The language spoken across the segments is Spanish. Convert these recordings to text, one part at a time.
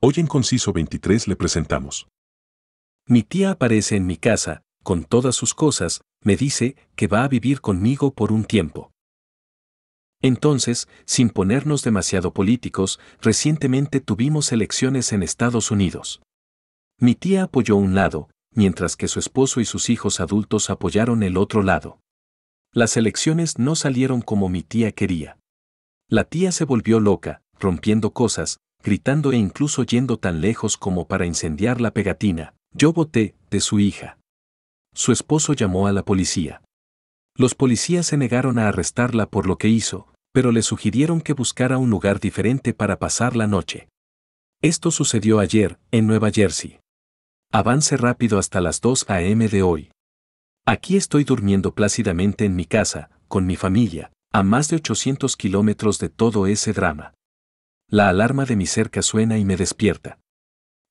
Hoy en Conciso 23 le presentamos. Mi tía aparece en mi casa, con todas sus cosas, me dice que va a vivir conmigo por un tiempo. Entonces, sin ponernos demasiado políticos, recientemente tuvimos elecciones en Estados Unidos. Mi tía apoyó un lado, mientras que su esposo y sus hijos adultos apoyaron el otro lado. Las elecciones no salieron como mi tía quería. La tía se volvió loca, rompiendo cosas, gritando e incluso yendo tan lejos como para incendiar la pegatina, yo voté, de su hija. Su esposo llamó a la policía. Los policías se negaron a arrestarla por lo que hizo, pero le sugirieron que buscara un lugar diferente para pasar la noche. Esto sucedió ayer, en Nueva Jersey. Avance rápido hasta las 2 a.m. de hoy. Aquí estoy durmiendo plácidamente en mi casa, con mi familia, a más de 800 kilómetros de todo ese drama. La alarma de mi cerca suena y me despierta.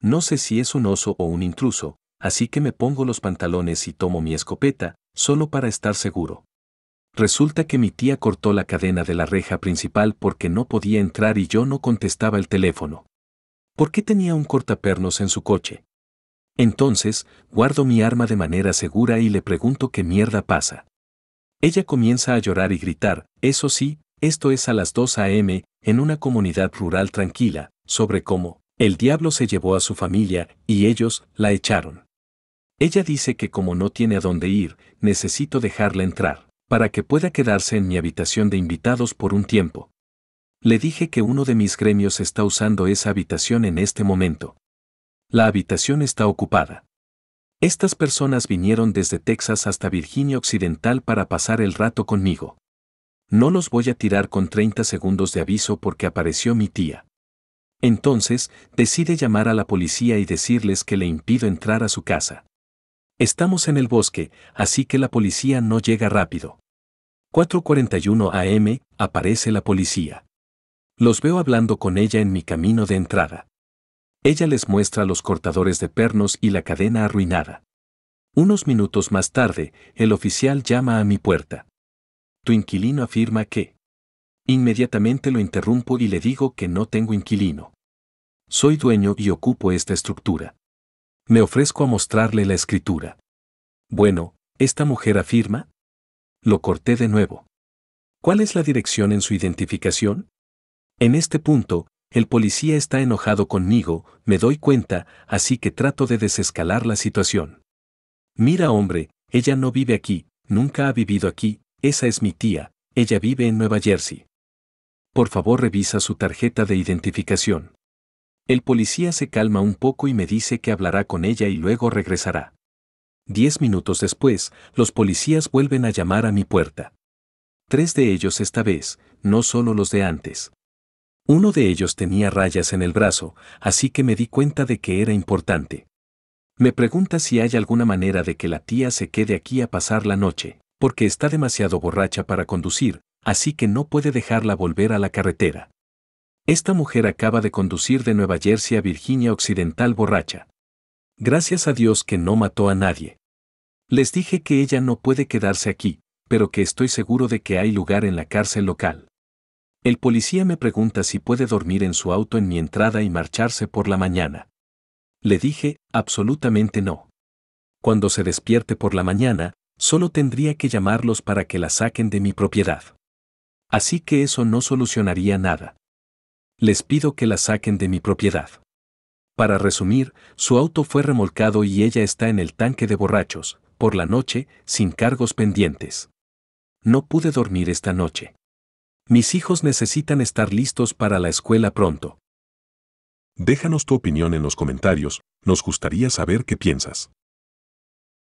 No sé si es un oso o un intruso, así que me pongo los pantalones y tomo mi escopeta, solo para estar seguro. Resulta que mi tía cortó la cadena de la reja principal porque no podía entrar y yo no contestaba el teléfono. ¿Por qué tenía un cortapernos en su coche? Entonces, guardo mi arma de manera segura y le pregunto qué mierda pasa. Ella comienza a llorar y gritar, eso sí, esto es a las 2 a.m., en una comunidad rural tranquila, sobre cómo el diablo se llevó a su familia y ellos la echaron. Ella dice que como no tiene a dónde ir, necesito dejarla entrar, para que pueda quedarse en mi habitación de invitados por un tiempo. Le dije que uno de mis gremios está usando esa habitación en este momento. La habitación está ocupada. Estas personas vinieron desde Texas hasta Virginia Occidental para pasar el rato conmigo. No los voy a tirar con 30 segundos de aviso porque apareció mi tía. Entonces, decide llamar a la policía y decirles que le impido entrar a su casa. Estamos en el bosque, así que la policía no llega rápido. 4.41 am, aparece la policía. Los veo hablando con ella en mi camino de entrada. Ella les muestra los cortadores de pernos y la cadena arruinada. Unos minutos más tarde, el oficial llama a mi puerta tu inquilino afirma que. Inmediatamente lo interrumpo y le digo que no tengo inquilino. Soy dueño y ocupo esta estructura. Me ofrezco a mostrarle la escritura. Bueno, ¿esta mujer afirma? Lo corté de nuevo. ¿Cuál es la dirección en su identificación? En este punto, el policía está enojado conmigo, me doy cuenta, así que trato de desescalar la situación. Mira hombre, ella no vive aquí, nunca ha vivido aquí, esa es mi tía, ella vive en Nueva Jersey. Por favor revisa su tarjeta de identificación. El policía se calma un poco y me dice que hablará con ella y luego regresará. Diez minutos después, los policías vuelven a llamar a mi puerta. Tres de ellos esta vez, no solo los de antes. Uno de ellos tenía rayas en el brazo, así que me di cuenta de que era importante. Me pregunta si hay alguna manera de que la tía se quede aquí a pasar la noche porque está demasiado borracha para conducir, así que no puede dejarla volver a la carretera. Esta mujer acaba de conducir de Nueva Jersey a Virginia Occidental borracha. Gracias a Dios que no mató a nadie. Les dije que ella no puede quedarse aquí, pero que estoy seguro de que hay lugar en la cárcel local. El policía me pregunta si puede dormir en su auto en mi entrada y marcharse por la mañana. Le dije, absolutamente no. Cuando se despierte por la mañana, Solo tendría que llamarlos para que la saquen de mi propiedad. Así que eso no solucionaría nada. Les pido que la saquen de mi propiedad. Para resumir, su auto fue remolcado y ella está en el tanque de borrachos, por la noche, sin cargos pendientes. No pude dormir esta noche. Mis hijos necesitan estar listos para la escuela pronto. Déjanos tu opinión en los comentarios, nos gustaría saber qué piensas.